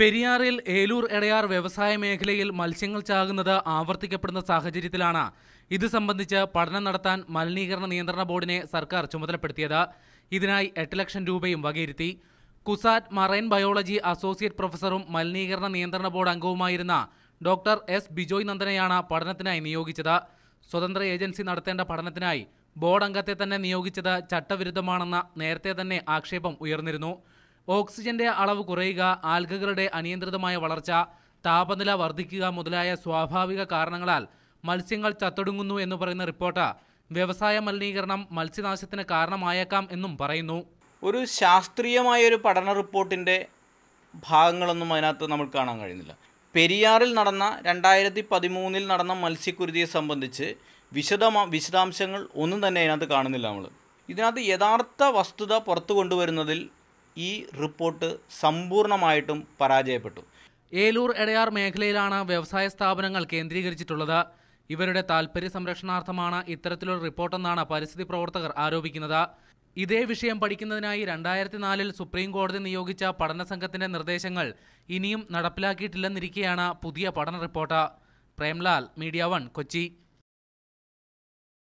പെരിയാറിൽ ഏലൂർ എടയാർ വ്യവസായ മേഖലയിൽ മത്സ്യങ്ങൾ ചാകുന്നത് ആവർത്തിക്കപ്പെടുന്ന സാഹചര്യത്തിലാണ് ഇത് സംബന്ധിച്ച് പഠനം നടത്താൻ മലിനീകരണ നിയന്ത്രണ ബോർഡിനെ സർക്കാർ ചുമതലപ്പെടുത്തിയത് ഇതിനായി എട്ട് ലക്ഷം രൂപയും വകയിരുത്തി കുസാറ്റ് മറൈൻ ബയോളജി അസോസിയേറ്റ് പ്രൊഫസറും മലിനീകരണ നിയന്ത്രണ ബോർഡ് അംഗവുമായിരുന്ന ഡോക്ടർ എസ് ബിജോയ് നന്ദനെയാണ് പഠനത്തിനായി നിയോഗിച്ചത് സ്വതന്ത്ര ഏജൻസി നടത്തേണ്ട പഠനത്തിനായി ബോർഡ് അംഗത്തെ തന്നെ നിയോഗിച്ചത് ചട്ടവിരുദ്ധമാണെന്ന നേരത്തെ തന്നെ ആക്ഷേപം ഉയർന്നിരുന്നു ഓക്സിജന്റെ അളവ് കുറയുക ആൽഗകളുടെ അനിയന്ത്രിതമായ വളർച്ച താപനില വർദ്ധിക്കുക മുതലായ സ്വാഭാവിക കാരണങ്ങളാൽ മത്സ്യങ്ങൾ ചത്തൊടുങ്ങുന്നു എന്ന് പറയുന്ന റിപ്പോർട്ട് വ്യവസായ മലിനീകരണം മത്സ്യനാശത്തിന് കാരണമായേക്കാം എന്നും പറയുന്നു ഒരു ശാസ്ത്രീയമായ ഒരു പഠന റിപ്പോർട്ടിൻ്റെ ഭാഗങ്ങളൊന്നും അതിനകത്ത് നമ്മൾ കാണാൻ കഴിയുന്നില്ല പെരിയാറിൽ നടന്ന രണ്ടായിരത്തി പതിമൂന്നിൽ നടന്ന മത്സ്യക്കുരുതിയെ സംബന്ധിച്ച് വിശദമാ വിശദാംശങ്ങൾ ഒന്നും തന്നെ അതിനകത്ത് കാണുന്നില്ല നമ്മൾ ഇതിനകത്ത് യഥാർത്ഥ വസ്തുത പുറത്തു കൊണ്ടുവരുന്നതിൽ ഈ റിപ്പോർട്ട് സമ്പൂർണ്ണമായിട്ടും പരാജയപ്പെട്ടു ഏലൂർ എടയാർ മേഖലയിലാണ് വ്യവസായ സ്ഥാപനങ്ങൾ കേന്ദ്രീകരിച്ചിട്ടുള്ളത് ഇവരുടെ താൽപ്പര്യ സംരക്ഷണാർത്ഥമാണ് ഇത്തരത്തിലൊരു റിപ്പോർട്ടെന്നാണ് പരിസ്ഥിതി പ്രവർത്തകർ ആരോപിക്കുന്നത് ഇതേ വിഷയം പഠിക്കുന്നതിനായി രണ്ടായിരത്തി നാലിൽ സുപ്രീം കോടതി നിയോഗിച്ച പഠന സംഘത്തിന്റെ നിർദ്ദേശങ്ങൾ ഇനിയും നടപ്പിലാക്കിയിട്ടില്ലെന്നിരിക്കെയാണ് പുതിയ പഠന report Premlal media one Kochi